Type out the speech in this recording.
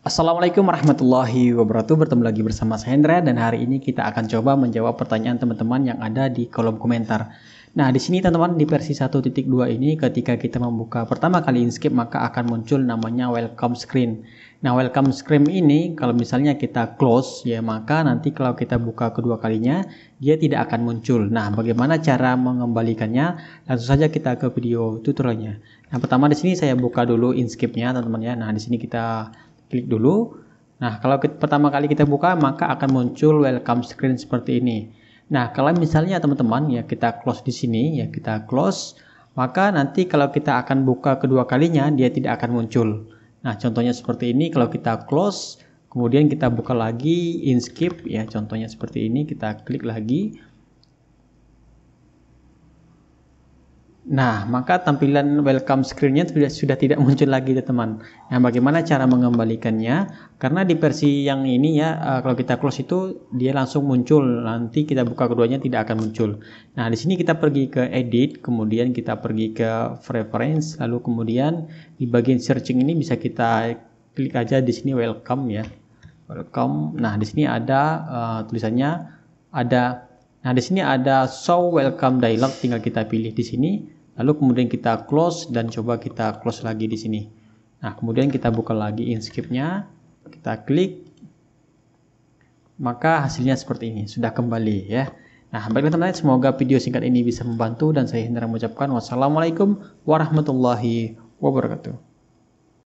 Assalamualaikum warahmatullahi wabarakatuh. Bertemu lagi bersama saya Hendra dan hari ini kita akan coba menjawab pertanyaan teman-teman yang ada di kolom komentar. Nah, di sini teman-teman di versi 1.2 ini ketika kita membuka pertama kali Inkscape maka akan muncul namanya welcome screen. Nah, welcome screen ini kalau misalnya kita close ya maka nanti kalau kita buka kedua kalinya dia tidak akan muncul. Nah, bagaimana cara mengembalikannya? Langsung saja kita ke video tutorialnya. Nah, pertama di sini saya buka dulu Inkscape-nya teman-teman ya. Nah, di sini kita klik dulu. Nah, kalau kita, pertama kali kita buka, maka akan muncul welcome screen seperti ini. Nah, kalau misalnya teman-teman ya kita close di sini, ya kita close, maka nanti kalau kita akan buka kedua kalinya, dia tidak akan muncul. Nah, contohnya seperti ini, kalau kita close, kemudian kita buka lagi, in ya contohnya seperti ini, kita klik lagi. Nah, maka tampilan welcome screen-nya sudah, tidak muncul lagi teman teman. Nah, bagaimana cara mengembalikannya? Karena di versi yang ini ya, eh, kalau kita close itu dia langsung muncul. Nanti kita buka keduanya tidak akan muncul. Nah, di sini kita pergi ke edit, kemudian kita pergi ke preference, lalu kemudian di bagian searching ini bisa kita klik aja di sini welcome ya. Welcome. Nah, di sini ada uh, tulisannya ada Nah, di sini ada show welcome dialog tinggal kita pilih di sini lalu kemudian kita close dan coba kita close lagi di sini nah kemudian kita buka lagi inscriptnya kita klik maka hasilnya seperti ini sudah kembali ya nah baiklah teman-teman semoga video singkat ini bisa membantu dan saya hendak mengucapkan wassalamualaikum warahmatullahi wabarakatuh